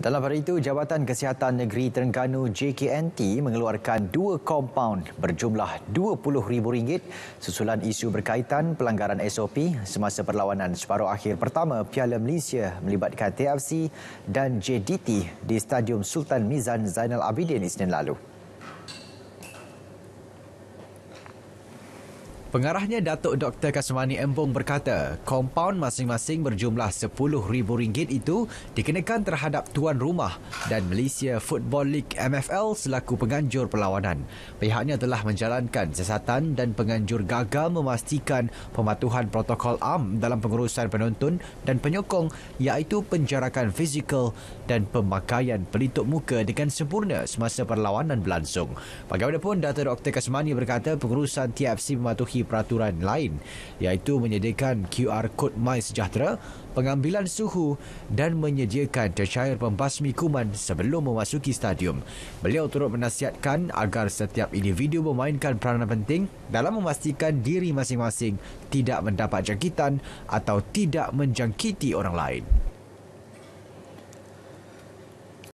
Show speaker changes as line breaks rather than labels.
Dalam hari itu, Jabatan Kesihatan Negeri Terengganu JKNT mengeluarkan dua kompaun berjumlah rm ringgit susulan isu berkaitan pelanggaran SOP semasa perlawanan separuh akhir pertama Piala Malaysia melibatkan TFC dan JDT di Stadium Sultan Mizan Zainal Abidin Isnin lalu. Pengarahnya Datuk Dr. Kasmani Embong berkata, kompaun masing-masing berjumlah RM10,000 itu dikenakan terhadap tuan rumah dan Malaysia Football League MFL selaku penganjur perlawanan. Pihaknya telah menjalankan sesatan dan penganjur gagal memastikan pematuhan protokol am dalam pengurusan penonton dan penyokong iaitu penjarakan fizikal dan pemakaian pelitup muka dengan sempurna semasa perlawanan berlangsung. Bagaimanapun, Datuk Dr. Kasmani berkata pengurusan TFC mematuhi peraturan lain iaitu menyediakan QR Code My Sejahtera, pengambilan suhu dan menyediakan tercair pembasmi kuman sebelum memasuki stadium. Beliau turut menasihatkan agar setiap individu memainkan peranan penting dalam memastikan diri masing-masing tidak mendapat jangkitan atau tidak menjangkiti orang lain.